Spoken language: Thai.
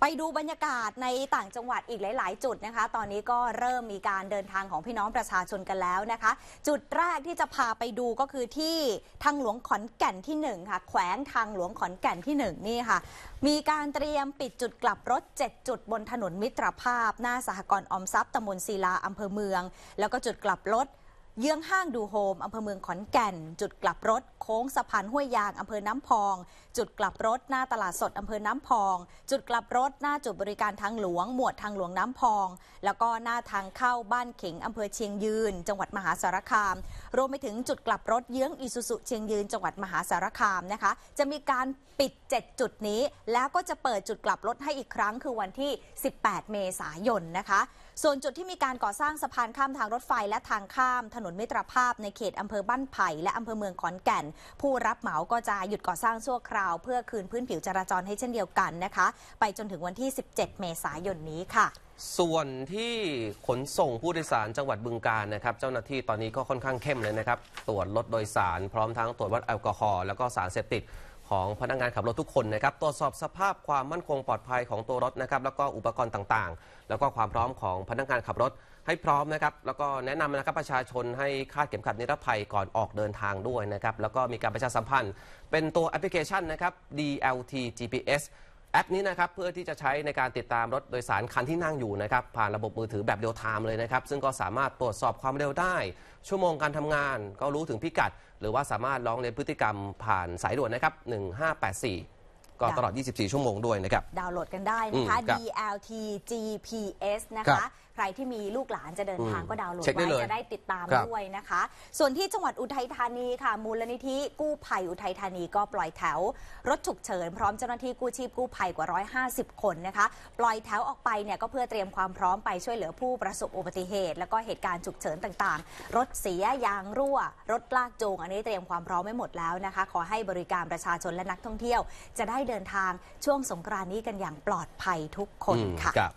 ไปดูบรรยากาศในต่างจังหวัดอีกหลาย ๆ จุดนะคะ ตอนนี้ก็เริ่มมีการเดินทางของพี่น้องประชาชนกันแล้วนะคะ จุดแรกที่จะพาไปดูก็คือที่ทางหลวงขอนแก่นที่1ค่ะ แขวงทางหลวงขอนแก่นที่ 1 นี่ค่ะ มีการเตรียมปิดจุดกลับรถ 7 จุดบนถนนมิตรภาพหน้าสหกรณ์อมทรัพย์ตำบลศิลาอำเภอเมือง แล้วก็จุดกลับรถเยื้องห้างดูโฮมอำเภอเมืองขอนแก่น จุดกลับรถโค้งสะพานห้วยยางอำเภอน้ำพอง จุดกลับรถหน้าตลาดสดอำเภอน้ำพอง จุดกลับรถหน้าจุดบริการทางหลวงหมวดทางหลวงน้ำพอง แล้วก็หน้าทางเข้าบ้านเข็งอำเภอเชียงยืน จังหวัดมหาสารคาม รวมไปถึงจุดกลับรถเยื้องอิสุสุเชียงยืน จังหวัดมหาสารคามนะคะ จะมีการปิด 7 จุดนี้แล้วก็จะเปิดจุดกลับรถให้อีกครั้งคือวันที่ 18 เมษายนนะคะ ส่วนจุดที่มีการก่อสร้างสะพานข้ามทางรถไฟและทางข้ามถนนนนมิตรภาพในเขตอำเภอบ้านไผ่และอำเภอเมืองขอนแก่น ผู้รับเหมาก็จะหยุดก่อสร้างชั่วคราว เพื่อคืนพื้นผิวจราจรให้เช่นเดียวกันนะคะ ไปจนถึงวันที่ 17 เมษายนนี้ค่ะ ส่วนที่ขนส่งผู้โดยสารจังหวัดบึงกาฬนะครับ เจ้าหน้าที่ตอนนี้ก็ค่อนข้างเข้มเลยนะครับ ตรวจรถโดยสารพร้อมทั้งตรวจวัดแอลกอฮอล์แล้วก็สารเสพติดของพนักงานขับรถทุกคนนะครับ ตรวจสอบสภาพความมั่นคงปลอดภัยของตัวรถนะครับ แล้วก็อุปกรณ์ต่างๆ แล้วก็ความพร้อมของพนักงานขับรถให้พร้อมนะครับ แล้วก็แนะนำนะครับประชาชนให้คาดเข็มขัดนิรภัยก่อนออกเดินทางด้วยนะครับ แล้วก็มีการประชาสัมพันธ์ เป็นตัวแอปพลิเคชันนะครับ DLT GPS แอปนี้นะครับเพื่อที่จะใช้ในการติดตามรถโดยสารคันที่นั่งอยู่นะครับ ผ่านระบบมือถือแบบเรียลไทม์เลยนะครับ ซึ่งก็สามารถตรวจสอบความเร็วได้ ชั่วโมงการทำงานก็รู้ถึงพิกัด หรือว่าสามารถร้องเรียนพฤติกรรมผ่านสายด่วนนะครับ 1584ก็ตลอด 24 ชั่วโมงด้วยนะครับ ดาวน์โหลดกันได้นะคะ DLT GPS นะคคะใครที่มีลูกหลานจะเดินทางก็ดาวน์โหลดไว้จะได้ติดตามด้วยนะคะ ส่วนที่จังหวัดอุทัยธานีค่ะ มูลนิธิกู้ภัยอุทัยธานีก็ปล่อยแถว รถฉุกเฉินพร้อมเจ้าหน้าที่กู้ชีพกู้ภัยกว่า 150 คนนะคะ ปล่อยแถวออกไปเนี่ยก็เพื่อเตรียมความพร้อมไปช่วยเหลือผู้ประสบอุบัติเหตุ แล้วก็เหตุการณ์ฉุกเฉินต่างๆ รถเสียยางรั่วรถลากจูงอันนี้เตรียมความพร้อมไว้หมดแล้วนะคะ ขอให้บริการประชาชนและนักท่องเที่ยว จะได้เดินทางช่วงสงกรานนี้กันอย่างปลอดภัยทุกคนค่ะ